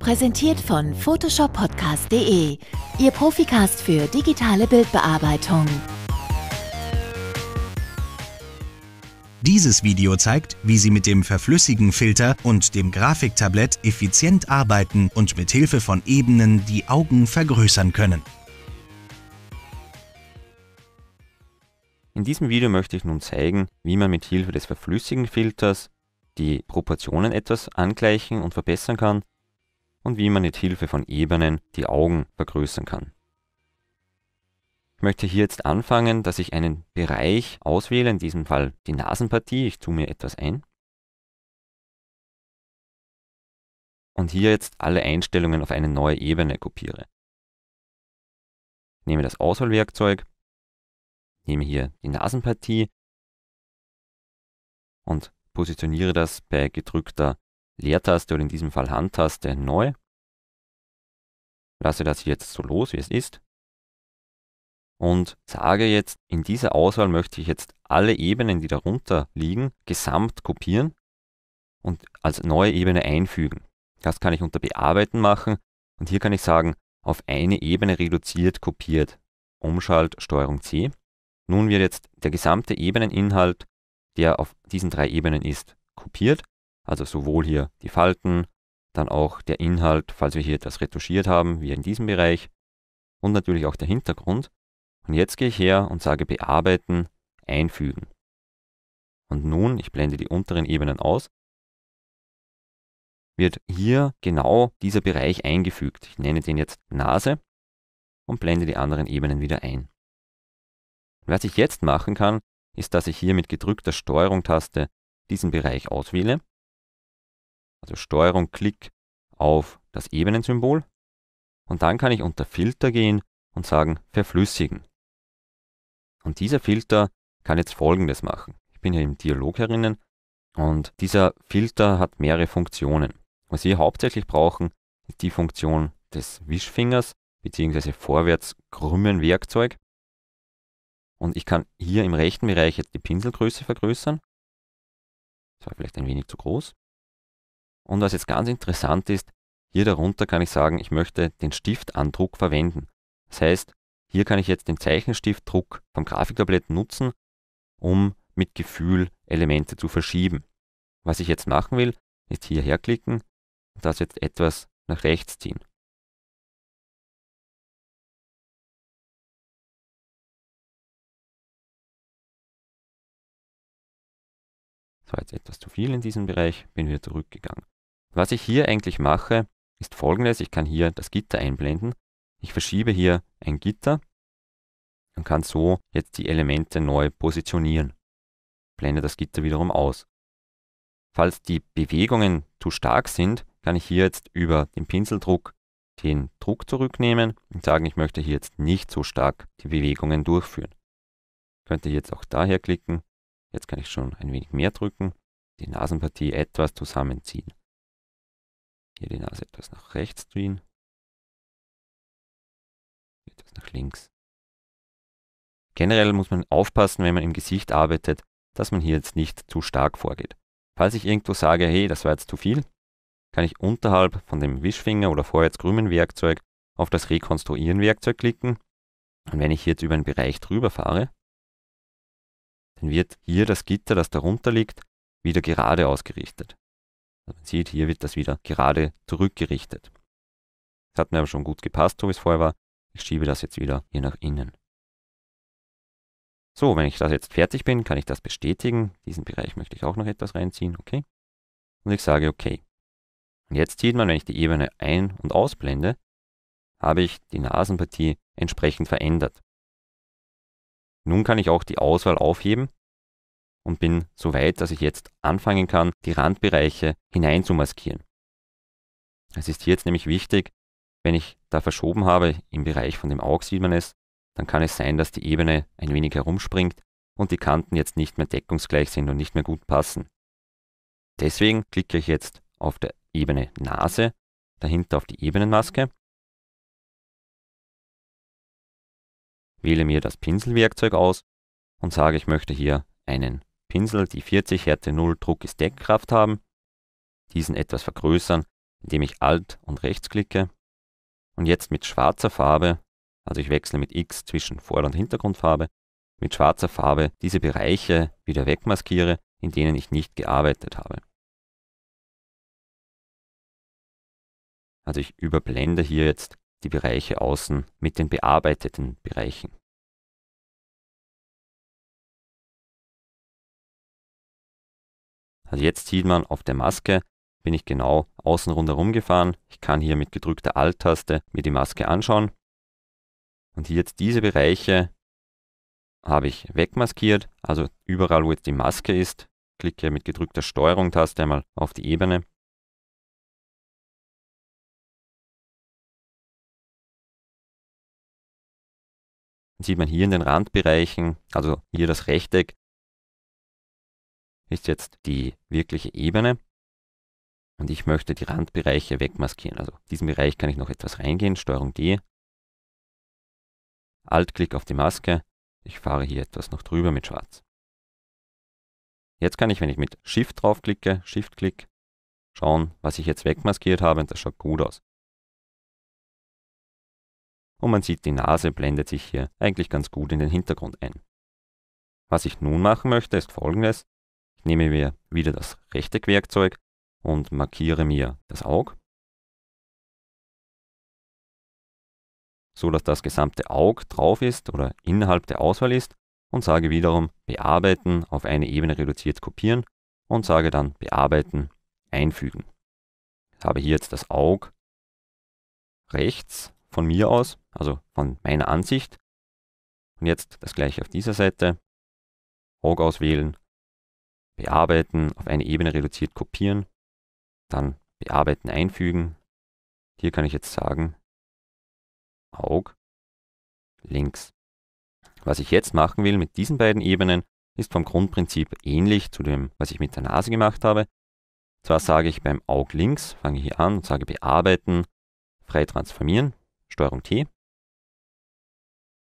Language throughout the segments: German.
Präsentiert von photoshoppodcast.de, Ihr Profikast für digitale Bildbearbeitung. Dieses Video zeigt, wie Sie mit dem verflüssigen Filter und dem Grafiktablett effizient arbeiten und mit Hilfe von Ebenen die Augen vergrößern können. In diesem Video möchte ich nun zeigen, wie man mit Hilfe des verflüssigen Filters die Proportionen etwas angleichen und verbessern kann und wie man mit Hilfe von Ebenen die Augen vergrößern kann. Ich möchte hier jetzt anfangen, dass ich einen Bereich auswähle, in diesem Fall die Nasenpartie. Ich tue mir etwas ein. Und hier jetzt alle Einstellungen auf eine neue Ebene kopiere. nehme das Auswahlwerkzeug, nehme hier die Nasenpartie und positioniere das bei gedrückter Leertaste oder in diesem Fall Handtaste neu. Lasse das jetzt so los, wie es ist. Und sage jetzt, in dieser Auswahl möchte ich jetzt alle Ebenen, die darunter liegen, gesamt kopieren und als neue Ebene einfügen. Das kann ich unter Bearbeiten machen und hier kann ich sagen, auf eine Ebene reduziert kopiert. Umschalt Steuerung C. Nun wird jetzt der gesamte Ebeneninhalt, der auf diesen drei Ebenen ist, kopiert also sowohl hier die Falten, dann auch der Inhalt, falls wir hier etwas retuschiert haben, wie in diesem Bereich und natürlich auch der Hintergrund. Und jetzt gehe ich her und sage bearbeiten, einfügen. Und nun, ich blende die unteren Ebenen aus, wird hier genau dieser Bereich eingefügt. Ich nenne den jetzt Nase und blende die anderen Ebenen wieder ein. Was ich jetzt machen kann, ist, dass ich hier mit gedrückter Steuerung-Taste diesen Bereich auswähle also Steuerung Klick auf das Ebenensymbol und dann kann ich unter Filter gehen und sagen Verflüssigen. Und dieser Filter kann jetzt folgendes machen. Ich bin hier im Dialog herinnen und dieser Filter hat mehrere Funktionen. Was wir hauptsächlich brauchen, ist die Funktion des Wischfingers bzw. vorwärts krümmen Werkzeug. Und ich kann hier im rechten Bereich jetzt die Pinselgröße vergrößern. Das war vielleicht ein wenig zu groß. Und was jetzt ganz interessant ist, hier darunter kann ich sagen, ich möchte den Stiftandruck verwenden. Das heißt, hier kann ich jetzt den Zeichenstiftdruck vom Grafiktablett nutzen, um mit Gefühl Elemente zu verschieben. Was ich jetzt machen will, ist hierher klicken und das jetzt etwas nach rechts ziehen. Das war jetzt etwas zu viel in diesem Bereich, bin wieder zurückgegangen. Was ich hier eigentlich mache, ist folgendes. Ich kann hier das Gitter einblenden. Ich verschiebe hier ein Gitter und kann so jetzt die Elemente neu positionieren. Blende das Gitter wiederum aus. Falls die Bewegungen zu stark sind, kann ich hier jetzt über den Pinseldruck den Druck zurücknehmen und sagen, ich möchte hier jetzt nicht so stark die Bewegungen durchführen. Ich könnte jetzt auch daher klicken. Jetzt kann ich schon ein wenig mehr drücken, die Nasenpartie etwas zusammenziehen. Hier die Nase etwas nach rechts drehen. Etwas nach links. Generell muss man aufpassen, wenn man im Gesicht arbeitet, dass man hier jetzt nicht zu stark vorgeht. Falls ich irgendwo sage, hey, das war jetzt zu viel, kann ich unterhalb von dem Wischfinger oder vorwärtsgrünen Werkzeug auf das Rekonstruieren Werkzeug klicken. Und wenn ich jetzt über einen Bereich drüber fahre, dann wird hier das Gitter, das darunter liegt, wieder gerade ausgerichtet. Man sieht, hier wird das wieder gerade zurückgerichtet. Das hat mir aber schon gut gepasst, so wie es vorher war. Ich schiebe das jetzt wieder hier nach innen. So, wenn ich das jetzt fertig bin, kann ich das bestätigen. Diesen Bereich möchte ich auch noch etwas reinziehen, okay. Und ich sage okay. Und jetzt sieht man, wenn ich die Ebene ein- und ausblende, habe ich die Nasenpartie entsprechend verändert. Nun kann ich auch die Auswahl aufheben und bin so weit, dass ich jetzt anfangen kann, die Randbereiche hinein zu maskieren. Es ist hier jetzt nämlich wichtig, wenn ich da verschoben habe, im Bereich von dem Auge sieht man es, dann kann es sein, dass die Ebene ein wenig herumspringt und die Kanten jetzt nicht mehr deckungsgleich sind und nicht mehr gut passen. Deswegen klicke ich jetzt auf der Ebene Nase, dahinter auf die Ebenenmaske, wähle mir das Pinselwerkzeug aus und sage, ich möchte hier einen Pinsel, die 40 Härte 0 Druck ist Deckkraft haben, diesen etwas vergrößern, indem ich Alt und rechts klicke. Und jetzt mit schwarzer Farbe, also ich wechsle mit X zwischen Vorder- und Hintergrundfarbe, mit schwarzer Farbe diese Bereiche wieder wegmaskiere, in denen ich nicht gearbeitet habe. Also ich überblende hier jetzt die Bereiche außen mit den bearbeiteten Bereichen. Also jetzt sieht man auf der Maske, bin ich genau außen rundherum gefahren. Ich kann hier mit gedrückter Alt-Taste mir die Maske anschauen. Und hier jetzt diese Bereiche habe ich wegmaskiert, also überall, wo jetzt die Maske ist, klicke mit gedrückter Steuerung-Taste einmal auf die Ebene. Dann sieht man hier in den Randbereichen, also hier das Rechteck, ist jetzt die wirkliche Ebene. Und ich möchte die Randbereiche wegmaskieren. Also diesen Bereich kann ich noch etwas reingehen. Steuerung D. Alt-Klick auf die Maske. Ich fahre hier etwas noch drüber mit Schwarz. Jetzt kann ich, wenn ich mit Shift draufklicke, Shift-Klick, schauen, was ich jetzt wegmaskiert habe und das schaut gut aus. Und man sieht, die Nase blendet sich hier eigentlich ganz gut in den Hintergrund ein. Was ich nun machen möchte, ist folgendes nehme mir wieder das Rechteckwerkzeug und markiere mir das Auge, so dass das gesamte Auge drauf ist oder innerhalb der Auswahl ist und sage wiederum bearbeiten, auf eine Ebene reduziert kopieren und sage dann bearbeiten, einfügen. Ich habe hier jetzt das Auge rechts von mir aus, also von meiner Ansicht. Und jetzt das gleiche auf dieser Seite. Auge auswählen, bearbeiten, auf eine Ebene reduziert kopieren, dann bearbeiten einfügen. Hier kann ich jetzt sagen, Aug links. Was ich jetzt machen will mit diesen beiden Ebenen, ist vom Grundprinzip ähnlich zu dem, was ich mit der Nase gemacht habe. Zwar sage ich beim Aug links, fange hier an und sage bearbeiten, frei transformieren, Steuerung T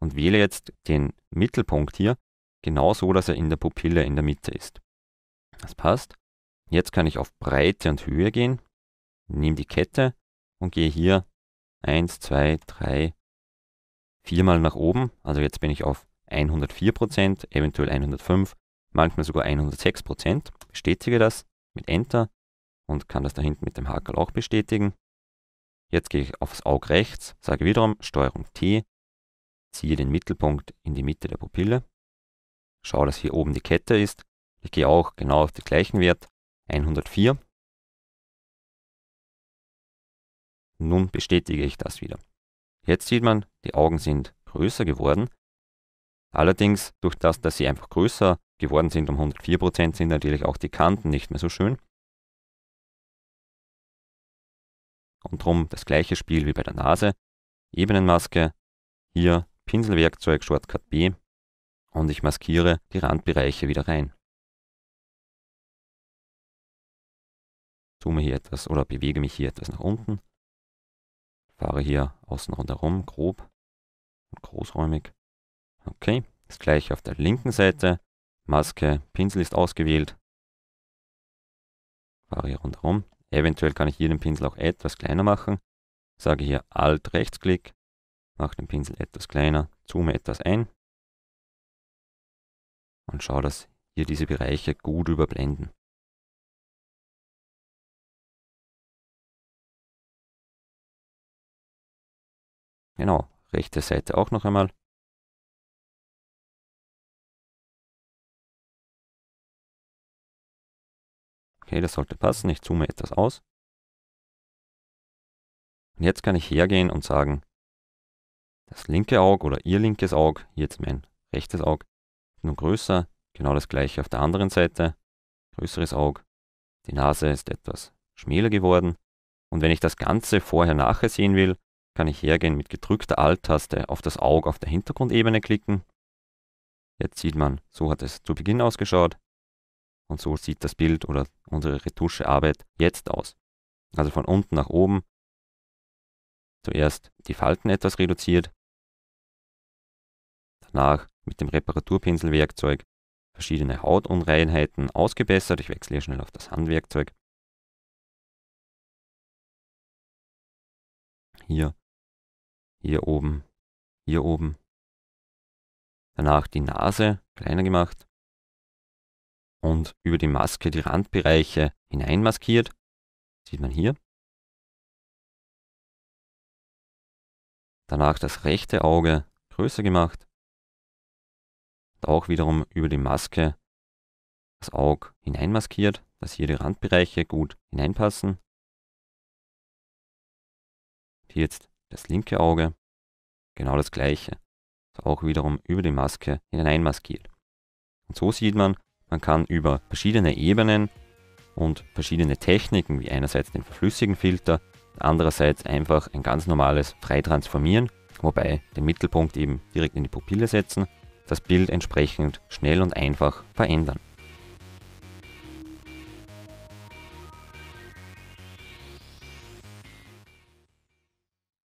und wähle jetzt den Mittelpunkt hier, genauso, dass er in der Pupille in der Mitte ist. Das passt. Jetzt kann ich auf Breite und Höhe gehen, nehme die Kette und gehe hier 1, 2, 3, 4 mal nach oben. Also jetzt bin ich auf 104%, eventuell 105, manchmal sogar 106%. Bestätige das mit Enter und kann das da hinten mit dem Hakel auch bestätigen. Jetzt gehe ich aufs Auge rechts, sage wiederum Steuerung T, ziehe den Mittelpunkt in die Mitte der Pupille, schaue, dass hier oben die Kette ist ich gehe auch genau auf den gleichen Wert, 104. Nun bestätige ich das wieder. Jetzt sieht man, die Augen sind größer geworden. Allerdings, durch das, dass sie einfach größer geworden sind um 104%, sind natürlich auch die Kanten nicht mehr so schön. Und drum das gleiche Spiel wie bei der Nase. Ebenenmaske, hier Pinselwerkzeug Shortcut B und ich maskiere die Randbereiche wieder rein. zoome hier etwas oder bewege mich hier etwas nach unten, fahre hier außen rundherum, grob und großräumig. Okay, das gleiche auf der linken Seite, Maske, Pinsel ist ausgewählt, fahre hier rundherum. Eventuell kann ich hier den Pinsel auch etwas kleiner machen, sage hier Alt Rechtsklick, mache den Pinsel etwas kleiner, zoome etwas ein und schaue, dass hier diese Bereiche gut überblenden. Genau, rechte Seite auch noch einmal. Okay, das sollte passen. Ich zoome etwas aus. Und jetzt kann ich hergehen und sagen, das linke Auge oder ihr linkes Auge, jetzt mein rechtes Auge, ist nun größer. Genau das gleiche auf der anderen Seite. Größeres Auge. Die Nase ist etwas schmäler geworden. Und wenn ich das Ganze vorher nachher sehen will, kann ich hergehen mit gedrückter Alt-Taste auf das Auge auf der Hintergrundebene klicken. Jetzt sieht man, so hat es zu Beginn ausgeschaut und so sieht das Bild oder unsere Retuschearbeit jetzt aus. Also von unten nach oben. Zuerst die Falten etwas reduziert, danach mit dem Reparaturpinselwerkzeug verschiedene Hautunreinheiten ausgebessert. Ich wechsle hier schnell auf das Handwerkzeug. Hier hier oben, hier oben. Danach die Nase kleiner gemacht und über die Maske die Randbereiche hineinmaskiert. Sieht man hier. Danach das rechte Auge größer gemacht. Und auch wiederum über die Maske das Auge hineinmaskiert, dass hier die Randbereiche gut hineinpassen. Und jetzt das linke Auge genau das gleiche. Also auch wiederum über die Maske hinein maskiert. Und so sieht man, man kann über verschiedene Ebenen und verschiedene Techniken, wie einerseits den verflüssigen Filter, andererseits einfach ein ganz normales frei transformieren, wobei den Mittelpunkt eben direkt in die Pupille setzen, das Bild entsprechend schnell und einfach verändern.